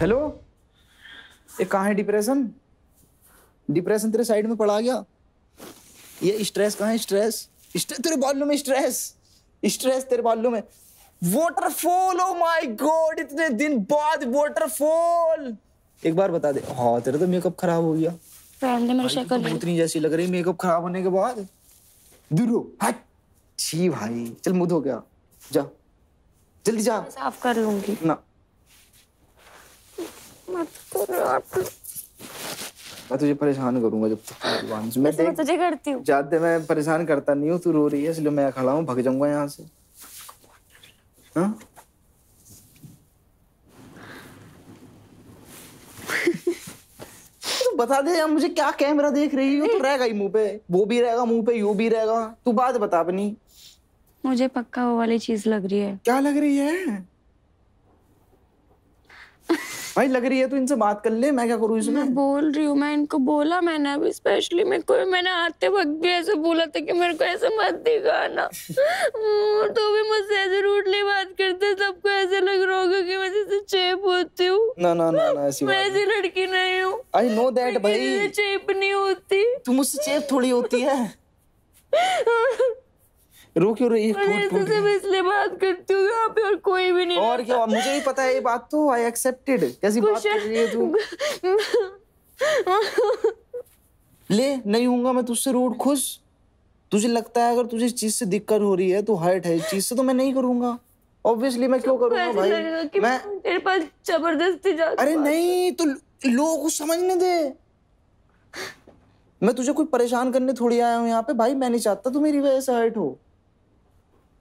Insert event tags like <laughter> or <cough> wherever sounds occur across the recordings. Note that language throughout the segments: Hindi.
हेलो ये कहाँ है डिप्रेशन डिप्रेशन तेरे साइड में पड़ा गया ये स्ट्रेस कहाँ है स्ट्रेस स्ट्रेस तेरे बालों में स्ट्रेस स्ट्रेस तेरे बालों में वॉटरफॉल ओ माय गॉड इतने दिन बाद वॉटरफॉल एक बार बता दे हाँ तेरा तो मेकअप खराब हो गया उतनी जैसी लग रही मेकअप खराब होने के बाद दूर हट छी भाई चल मुद हो गया जा जल्दी जा साफ कर लूंगी ना मैं तुझे परेशान करूंगा जब तक मैं देख तुझे करती हूँ जाते मैं परेशान करता नहीं हूँ तू रो रही है इसलिए मैं खड़ा हूँ भग जाऊंगा यहाँ से हाँ? बता दे यार मुझे क्या कैमरा देख रही हो तो रहेगा ही मुंह पे वो भी रहेगा मुंह पे यू भी रहेगा तू बात बता अपनी मुझे पक्का वो वाली चीज लग रही है क्या लग रही है भाई लग रही है तो इनसे बात कर ले मैं क्या करूँ इसमें मैं बोल रही हूँ मैं इनको बोला मैंने अभी स्पेशली मेरे को मैंने आते वक्त भी ऐसे बोला था कि मेरे को ऐसे मत दिखाना हम्म, तो भी मुझसे ऐसे रूटली बात करते सबको ऐसे लग रहा होगा कि मैं जैसे चेप होती हूँ ना ना ना ना ऐसी मैं ऐसी लड़की नहीं हूँ आई नो दैट भाई चेप नहीं होती तुम मुझसे चेप थोड़ी होती है <laughs> रोके रो एक फूट फूट मैं इसलिए बात करती हूं यहां पे और कोई भी नहीं और क्या मुझे ही पता है ये बात तो आई एक्सेप्टेड कैसी बात कर रही है तू ले नहीं हूंगा मैं तुझसे रूट खुश तुझे लगता है अगर तुझे इस चीज से दिक्कत हो रही है तो हर्ट है इस चीज से तो मैं नहीं करूंगा ऑब्वियसली मैं क्यों करूंगा भाई मैं तेरे पास जबरदस्ती जा अरे नहीं तो लोगों को समझने दे मैं तुझे कोई परेशान करने थोड़ी आया हूँ यहाँ पे भाई मैं नहीं चाहता तू मेरी वजह से हर्ट हो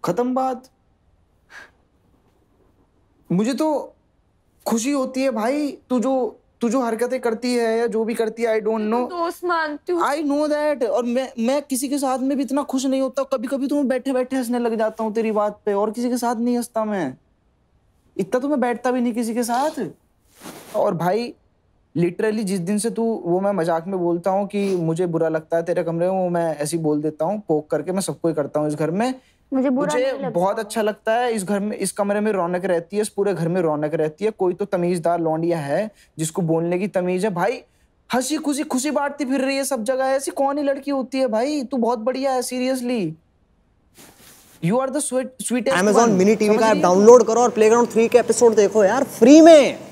खत्म बात मुझे तो खुशी होती है भाई तू जो तू जो हरकतें करती है या जो भी करती है आई डोंट नो दोस्त मानती हूँ आई नो दैट और मैं मैं किसी के साथ में भी इतना खुश नहीं होता कभी कभी तो मैं बैठे बैठे हंसने लग जाता हूँ तेरी बात पे और किसी के साथ नहीं हंसता मैं इतना तो मैं बैठता भी नहीं किसी के साथ और भाई लिटरली जिस दिन से तू वो मैं मजाक में बोलता हूँ कि मुझे बुरा लगता है तेरे कमरे में वो मैं ऐसी बोल देता हूँ पोक करके मैं सबको ही करता हूँ इस घर में मुझे बुरा मुझे बहुत अच्छा लगता है इस घर में इस कमरे में रौनक रहती है इस पूरे घर में रौनक रहती है कोई तो तमीजदार लौंडिया है जिसको बोलने की तमीज है भाई हंसी खुशी खुशी बांटती फिर रही है सब जगह ऐसी कौन ही लड़की होती है भाई तू बहुत बढ़िया है seriously you are the sweet sweetest mini TV का डाउनलोड करो और ग्राउंड थ्री के एपिसोड देखो यार फ्री में